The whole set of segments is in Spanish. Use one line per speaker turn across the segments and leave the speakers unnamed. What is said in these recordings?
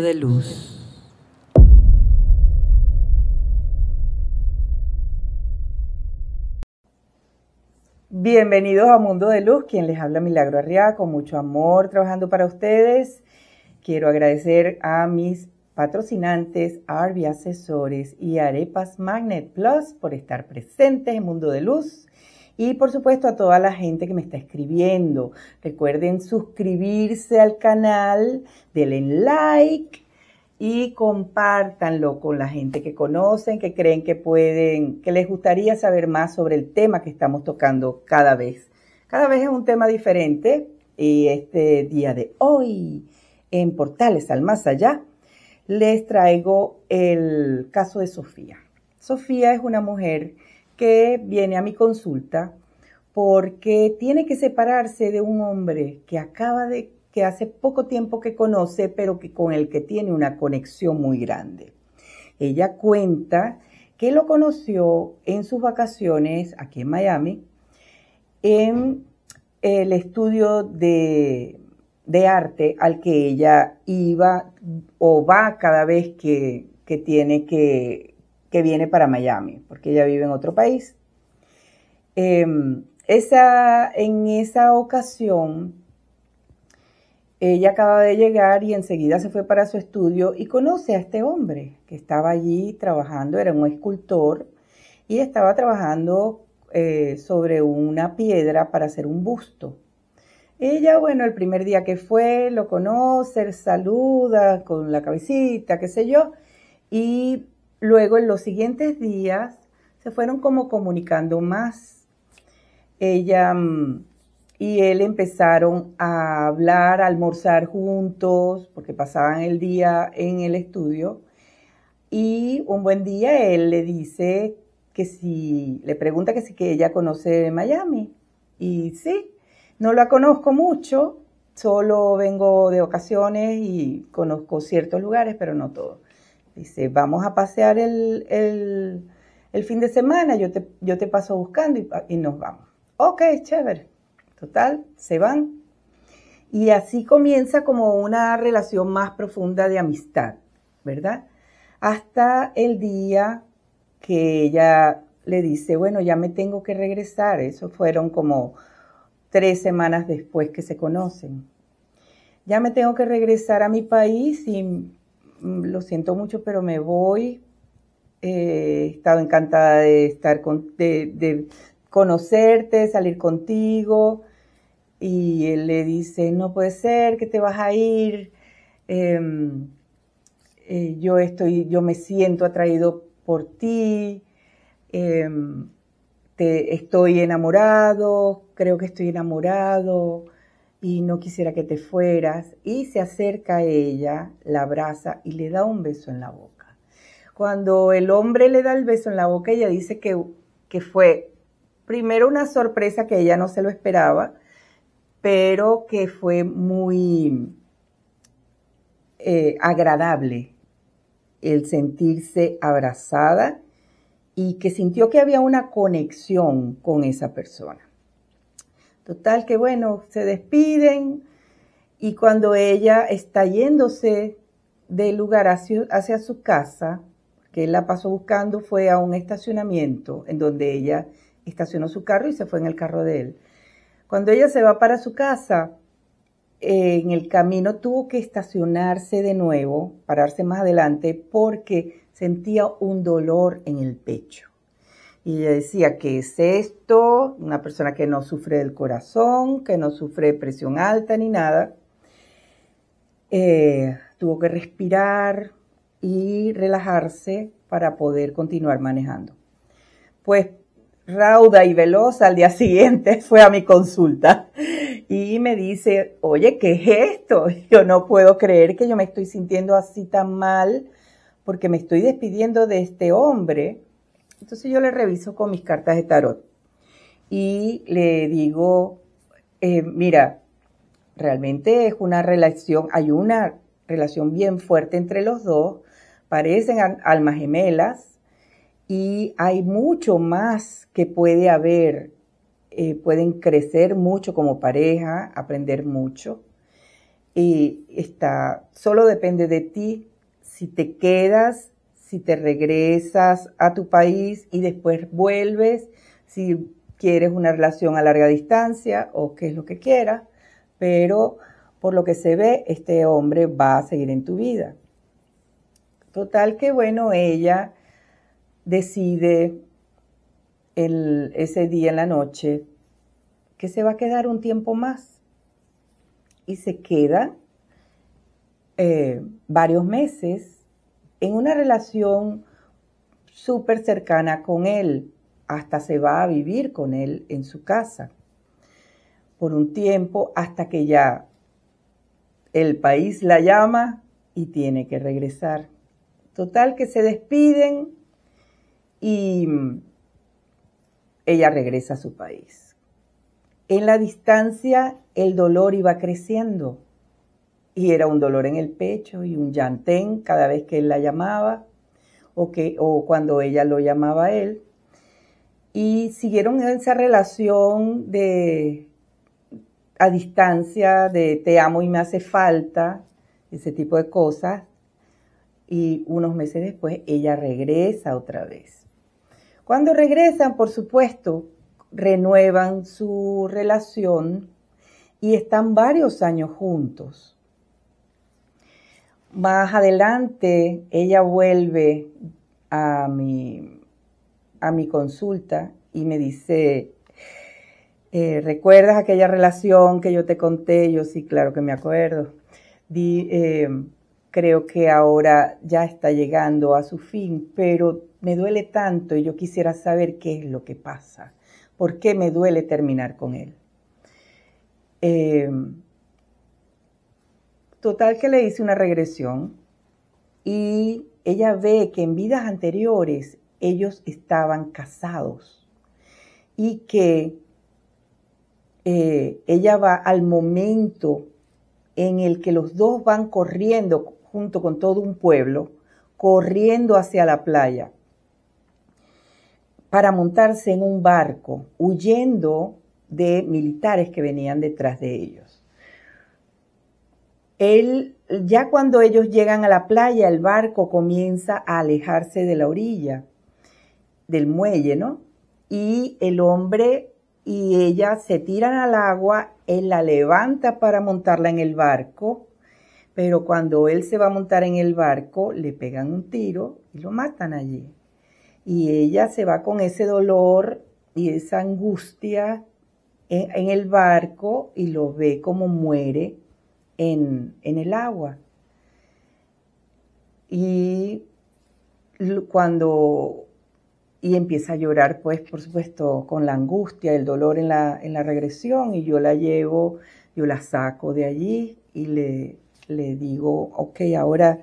de luz. Bienvenidos a Mundo de Luz, quien les habla Milagro Arriaga, con mucho amor trabajando para ustedes. Quiero agradecer a mis patrocinantes, Arby Asesores y Arepas Magnet Plus por estar presentes en Mundo de Luz y por supuesto a toda la gente que me está escribiendo. Recuerden suscribirse al canal, denle like y compártanlo con la gente que conocen, que creen que pueden, que les gustaría saber más sobre el tema que estamos tocando cada vez. Cada vez es un tema diferente y este día de hoy en Portales al Más Allá les traigo el caso de Sofía. Sofía es una mujer viene a mi consulta porque tiene que separarse de un hombre que acaba de, que hace poco tiempo que conoce, pero que con el que tiene una conexión muy grande. Ella cuenta que lo conoció en sus vacaciones aquí en Miami, en el estudio de, arte al que ella iba o va cada vez que tiene que que viene para Miami, porque ella vive en otro país. Em, esa, en esa ocasión, ella acaba de llegar y enseguida se fue para su estudio y conoce a este hombre que estaba allí trabajando, era un escultor y estaba trabajando eh, sobre una piedra para hacer un busto. Ella, bueno, el primer día que fue, lo conoce, saluda con la cabecita, qué sé yo, y Luego, en los siguientes días, se fueron como comunicando más. Ella mm, y él empezaron a hablar, a almorzar juntos, porque pasaban el día en el estudio. Y un buen día él le dice que si, le pregunta que si que ella conoce Miami. Y sí, no la conozco mucho, solo vengo de ocasiones y conozco ciertos lugares, pero no todos. Dice, vamos a pasear el, fin de semana, yo te, yo te paso buscando y, y nos vamos. Ok, chévere. Total, se van. Y así comienza como una relación más profunda de amistad, ¿verdad? Hasta el día que ella le dice, bueno, ya me tengo que regresar. Eso fueron como tres semanas después que se conocen. Ya me tengo que regresar a mi país y Mm, lo siento mucho, pero me voy. Eh, he estado encantada de estar de, conocerte, salir contigo. Y él le dice, no puede ser que te vas a ir. Em, eh, yo estoy, yo me siento atraído por ti. Em, te, estoy enamorado, creo que estoy enamorado y no quisiera que te fueras. Y se acerca a ella, la abraza y le da un beso en la boca. Cuando el hombre le da el beso en la boca, ella dice que, que fue primero una sorpresa que ella no se lo esperaba, pero que fue muy eh, agradable el sentirse abrazada y que sintió que había una conexión con esa persona. Total, que bueno, se despiden y cuando ella está yéndose del lugar hacia, hacia su casa, que él la pasó buscando, fue a un estacionamiento en donde ella estacionó su carro y se fue en el carro de él. Cuando ella se va para su casa, en el camino tuvo que estacionarse de nuevo, pararse más adelante, porque sentía un dolor en el pecho. Y decía, ¿qué es esto? Una persona que no sufre del corazón, que no sufre presión alta ni nada. Eh, tuvo que respirar y relajarse para poder continuar manejando. Pues rauda y veloz al día siguiente fue a mi consulta y me dice, oye, ¿qué es esto? Yo no puedo creer que yo me estoy sintiendo así tan mal porque me estoy despidiendo de este hombre entonces yo le reviso con mis cartas de tarot y le digo, eh, mira, realmente es una relación, hay una relación bien fuerte entre los dos, parecen almas gemelas y hay mucho más que puede haber, eh, pueden crecer mucho como pareja, aprender mucho. Y está, solo depende de ti si te quedas si te regresas a tu país y después vuelves, si quieres una relación a larga distancia o qué es lo que quieras, pero por lo que se ve, este hombre va a seguir en tu vida. Total que bueno, ella decide ese día en la noche que se va a quedar un tiempo más y se queda eh, varios meses en una relación súper cercana con él, hasta se va a vivir con él en su casa por un tiempo hasta que ya el país la llama y tiene que regresar. Total que se despiden y mm, ella regresa a su país. En la distancia el dolor iba creciendo y era un dolor en el pecho y un llantén cada vez que él la llamaba o, que, o cuando ella lo llamaba a él. Y siguieron esa relación de a distancia, de te amo y me hace falta, ese tipo de cosas. Y unos meses después ella regresa otra vez. Cuando regresan, por supuesto, renuevan su relación y están varios años juntos más adelante, ella vuelve a mi, a mi consulta y me dice, eh, ¿recuerdas aquella relación que yo te conté? Yo sí, claro que me acuerdo. Di, eh, creo que ahora ya está llegando a su fin, pero me duele tanto y yo quisiera saber qué es lo que pasa, por qué me duele terminar con él. Eh, Total que le hice una regresión y ella ve que en vidas anteriores ellos estaban casados y que eh, ella va al momento en el que los dos van corriendo junto con todo un pueblo, corriendo hacia la playa para montarse en un barco, huyendo de militares que venían detrás de ellos. Él, ya cuando ellos llegan a la playa, el barco comienza a alejarse de la orilla, del muelle, ¿no? Y el hombre y ella se tiran al agua, él la levanta para montarla en el barco, pero cuando él se va a montar en el barco, le pegan un tiro y lo matan allí. Y ella se va con ese dolor y esa angustia en, en el barco y lo ve como muere en, el agua. Y cuando y empieza a llorar, pues, por supuesto, con la angustia, el dolor en la, en la regresión, y yo la llevo, yo la saco de allí y le, le digo, ok, ahora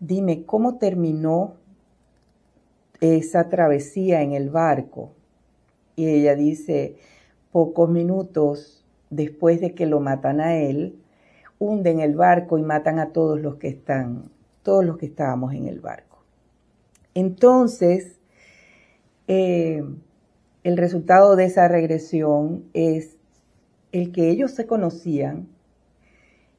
dime, ¿cómo terminó esa travesía en el barco? Y ella dice, pocos minutos después de que lo matan a él, hunden el barco y matan a todos los que están, todos los que estábamos en el barco. Entonces, eh, el resultado de esa regresión es el que ellos se conocían,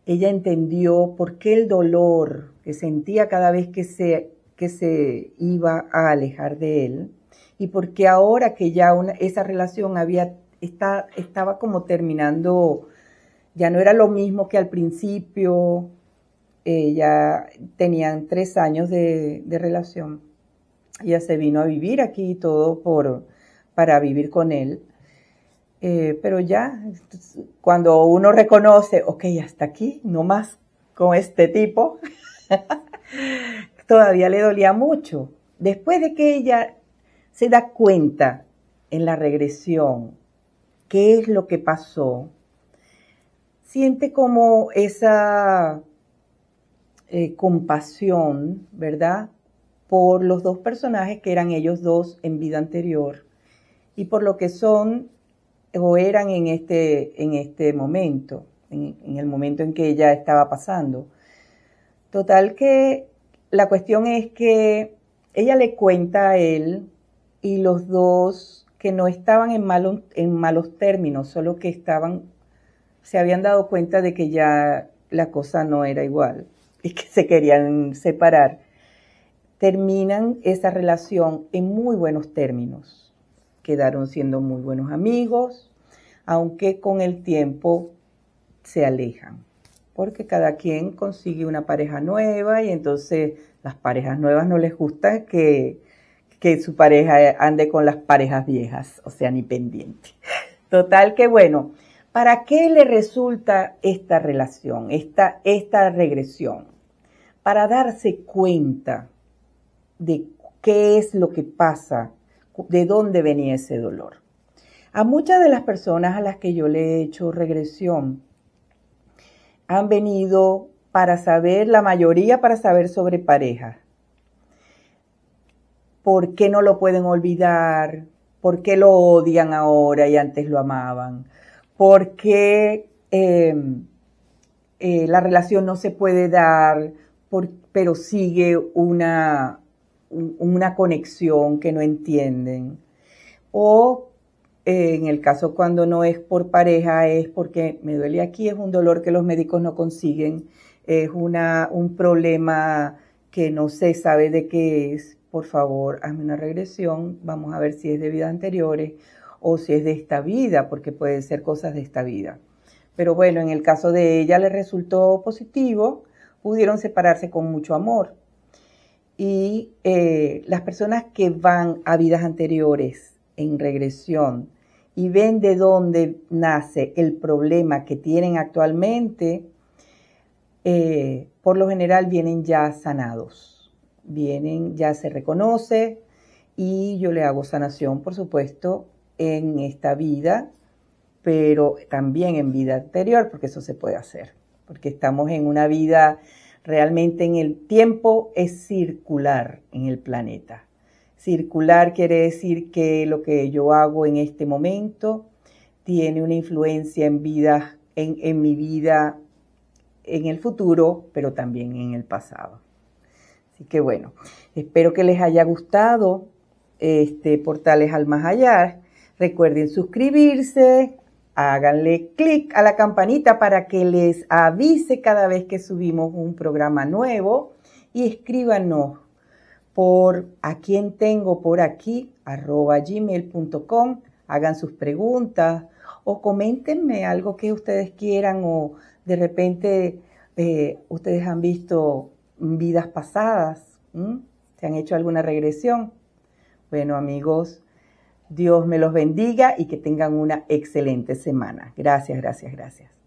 ella entendió por qué el dolor que sentía cada vez que se, que se iba a alejar de él y por qué ahora que ya una, esa relación había, está, estaba como terminando ya no era lo mismo que al principio, ella eh, ya tenían tres años de, relación. Ella se vino a vivir aquí todo por, para vivir con él. Eh, pero ya, cuando uno reconoce, ok, hasta aquí, no más con este tipo, todavía le dolía mucho. Después de que ella se da cuenta en la regresión qué es lo que pasó, siente como esa eh, compasión, ¿verdad? Por los dos personajes que eran ellos dos en vida anterior y por lo que son o eran en este, en este momento, en, el momento en que ella estaba pasando. Total que la cuestión es que ella le cuenta a él y los dos que no estaban en, en malos términos, solo que estaban se habían dado cuenta de que ya la cosa no era igual y que se querían separar, terminan esa relación en muy buenos términos. Quedaron siendo muy buenos amigos, aunque con el tiempo se alejan, porque cada quien consigue una pareja nueva y entonces las parejas nuevas no les gusta que, que su pareja ande con las parejas viejas, o sea, ni pendiente. Total que bueno, ¿Para qué le resulta esta relación, esta, esta regresión? Para darse cuenta de qué es lo que pasa, de dónde venía ese dolor. A muchas de las personas a las que yo le he hecho regresión han venido para saber, la mayoría para saber sobre pareja. ¿Por qué no lo pueden olvidar? ¿Por qué lo odian ahora y antes lo amaban? porque em, eh, la relación no se puede dar, pero sigue una, conexión que no entienden. O eh, en el caso cuando no es por pareja, es porque me duele aquí, es un dolor que los médicos no consiguen, es un problema que no se sabe de qué es, por favor, hazme una regresión, vamos a ver si es de vidas anteriores o si es de esta vida, porque puede ser cosas de esta vida. Pero bueno, en el caso de ella le resultó positivo, pudieron separarse con mucho amor. Y eh, las personas que van a vidas anteriores en regresión y ven de dónde nace el problema que tienen actualmente, eh, por lo general vienen ya sanados, vienen, ya se reconoce y yo le hago sanación, por supuesto, en esta vida, pero también en vida anterior, porque eso se puede hacer, porque estamos en una vida realmente en el tiempo es circular en el planeta. Circular quiere decir que lo que yo hago en este momento tiene una influencia en vida, en, mi vida, en el futuro, pero también en el pasado. Así que bueno, espero que les haya gustado este Portales al Más Allá. Recuerden suscribirse, háganle clic a la campanita para que les avise cada vez que subimos un programa nuevo y escríbanos por a quien tengo por aquí arroba gmail.com. Hagan sus preguntas o coméntenme algo que ustedes quieran o de repente eh, ustedes han visto vidas pasadas, se han hecho alguna regresión. Bueno amigos, Dios me los bendiga y que tengan una excelente semana. Gracias, gracias, gracias.